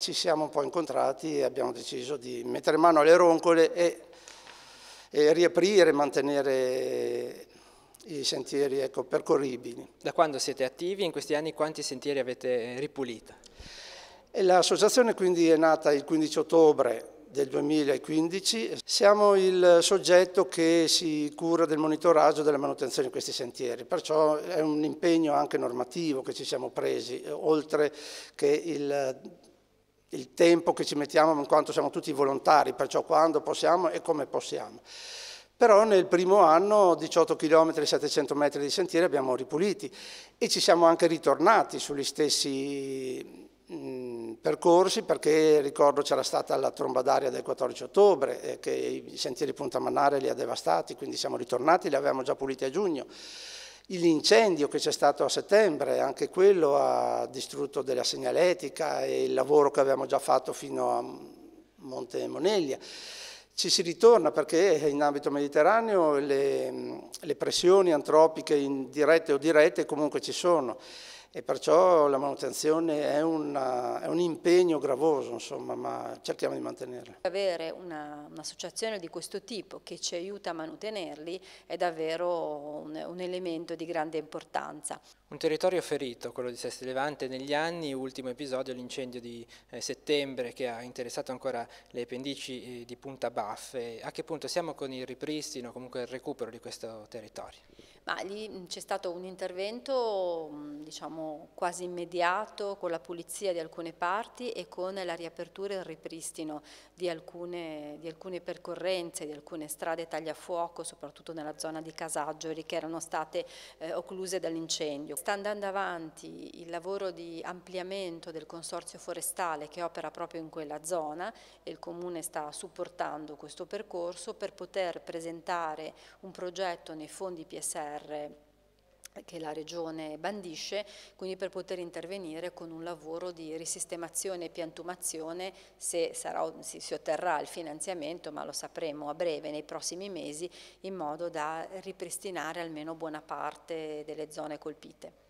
ci siamo un po' incontrati e abbiamo deciso di mettere mano alle roncole e, e riaprire, mantenere i sentieri ecco, percorribili. Da quando siete attivi? In questi anni quanti sentieri avete ripulito? L'associazione quindi è nata il 15 ottobre del 2015. Siamo il soggetto che si cura del monitoraggio e della manutenzione di questi sentieri, perciò è un impegno anche normativo che ci siamo presi, oltre che il il tempo che ci mettiamo in quanto siamo tutti volontari, perciò quando possiamo e come possiamo. Però nel primo anno 18 km e 700 metri di sentieri abbiamo ripuliti e ci siamo anche ritornati sugli stessi percorsi perché ricordo c'era stata la tromba d'aria del 14 ottobre eh, che i sentieri Punta Manare li ha devastati, quindi siamo ritornati, li avevamo già puliti a giugno. L'incendio che c'è stato a settembre, anche quello ha distrutto della segnaletica e il lavoro che abbiamo già fatto fino a Monte Moneglia. Ci si ritorna perché in ambito mediterraneo le, le pressioni antropiche indirette o dirette comunque ci sono e perciò la manutenzione è, una, è un impegno gravoso, insomma, ma cerchiamo di mantenerla. Avere un'associazione un di questo tipo che ci aiuta a mantenerli è davvero un, un elemento di grande importanza. Un territorio ferito, quello di Sesti Levante, negli anni, ultimo episodio, l'incendio di eh, settembre che ha interessato ancora le pendici eh, di Punta Baffe. A che punto siamo con il ripristino, comunque il recupero di questo territorio? Ma lì c'è stato un intervento diciamo, quasi immediato con la pulizia di alcune parti e con la riapertura e il ripristino di alcune, di alcune percorrenze, di alcune strade tagliafuoco, soprattutto nella zona di Casaggiori che erano state eh, occluse dall'incendio. Sta andando avanti il lavoro di ampliamento del consorzio forestale che opera proprio in quella zona e il Comune sta supportando questo percorso per poter presentare un progetto nei fondi PSR PNR che la Regione bandisce, quindi per poter intervenire con un lavoro di risistemazione e piantumazione se sarà, si, si, otterrà il finanziamento, ma lo sapremo a breve nei prossimi mesi, in modo da ripristinare almeno buona parte delle zone colpite.